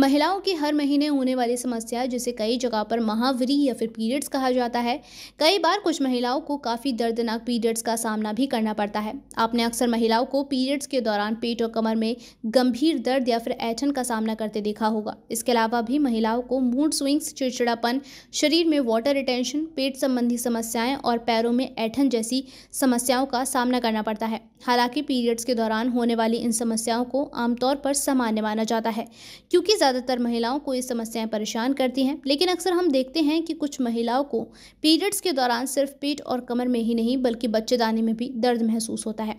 महिलाओं की हर महीने होने वाली समस्या जिसे कई जगह पर महावरी या फिर पीरियड्स कहा जाता है कई बार कुछ महिलाओं को काफ़ी दर्दनाक पीरियड्स का सामना भी करना पड़ता है आपने अक्सर महिलाओं को पीरियड्स के दौरान पेट और कमर में गंभीर दर्द या फिर ऐठन का सामना करते देखा होगा इसके अलावा भी महिलाओं को मूड स्विंग्स चिड़चिड़ापन शरीर में वाटर रिटेंशन पेट संबंधी समस्याएँ और पैरों में ऐठन जैसी समस्याओं का सामना करना पड़ता है हालांकि पीरियड्स के दौरान होने वाली इन समस्याओं को आमतौर पर सामान्य माना जाता है क्योंकि ज़्यादातर महिलाओं को ये समस्याएं परेशान करती हैं लेकिन अक्सर हम देखते हैं कि कुछ महिलाओं को पीरियड्स के दौरान सिर्फ पेट और कमर में ही नहीं बल्कि बच्चेदानी में भी दर्द महसूस होता है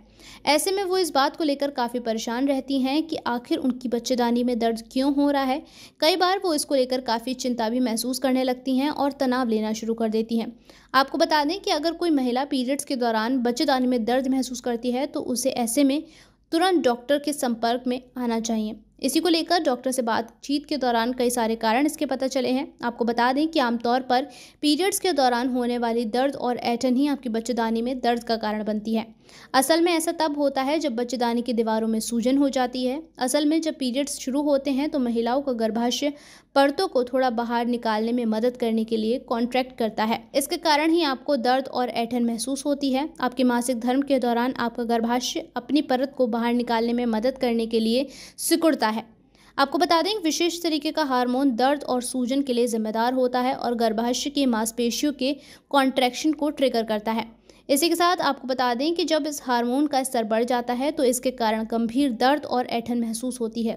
ऐसे में वो इस बात को लेकर काफ़ी परेशान रहती हैं कि आखिर उनकी बच्चेदानी में दर्द क्यों हो रहा है कई बार वो इसको लेकर काफ़ी चिंता भी महसूस करने लगती हैं और तनाव लेना शुरू कर देती हैं आपको बता दें कि अगर कोई महिला पीरियड्स के दौरान बच्चेदानी में दर्द महसूस करती है तो उसे ऐसे में तुरंत डॉक्टर के संपर्क में आना चाहिए इसी को लेकर डॉक्टर से बातचीत के दौरान कई सारे कारण इसके पता चले हैं आपको बता दें कि आमतौर पर पीरियड्स के दौरान होने वाली दर्द और ऐठन ही आपकी बच्चेदानी में दर्द का कारण बनती है असल में ऐसा तब होता है जब बच्चेदानी की दीवारों में सूजन हो जाती है असल में जब पीरियड्स शुरू होते हैं तो महिलाओं का गर्भाशय परतों को थोड़ा बाहर निकालने में मदद करने के लिए कॉन्ट्रैक्ट करता है इसके कारण ही आपको दर्द और ऐठन महसूस होती है आपके मासिक धर्म के दौरान आपका गर्भाशय अपनी परत को बाहर निकालने में मदद करने के लिए सिकुड़ता है होता है आपको बता दें विशेष तरीके का हार्मोन दर्द और सूजन के लिए जिम्मेदार होता है और गर्भाशय की मांसपेशियों के कॉन्ट्रैक्शन को ट्रिगर करता है इसी के साथ आपको बता दें कि जब इस हार्मोन का स्तर बढ़ जाता है तो इसके कारण गंभीर दर्द और ऐठन महसूस होती है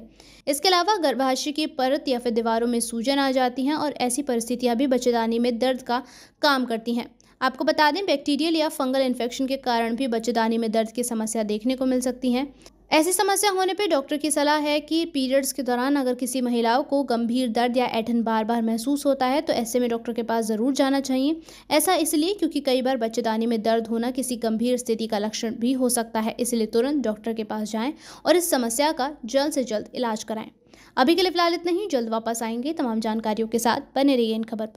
इसके अलावा गर्भाशय की परत या फिर दीवारों में सूजन आ जाती हैं और ऐसी परिस्थितियां भी बचेदानी में दर्द का काम करती हैं आपको बता दें बैक्टीरियल या फंगल इन्फेक्शन के कारण भी बच्चेदानी में दर्द की समस्या देखने को मिल सकती हैं ऐसी समस्या होने पर डॉक्टर की सलाह है कि पीरियड्स के दौरान अगर किसी महिलाओं को गंभीर दर्द या ऐठन बार बार महसूस होता है तो ऐसे में डॉक्टर के पास ज़रूर जाना चाहिए ऐसा इसलिए क्योंकि कई बार बच्चेदानी में दर्द होना किसी गंभीर स्थिति का लक्षण भी हो सकता है इसलिए तुरंत डॉक्टर के पास जाएँ और इस समस्या का जल्द से जल्द इलाज कराएँ अभी के लिए फिलहाल इतना ही जल्द वापस आएंगे तमाम जानकारियों के साथ बने रहिए इन खबर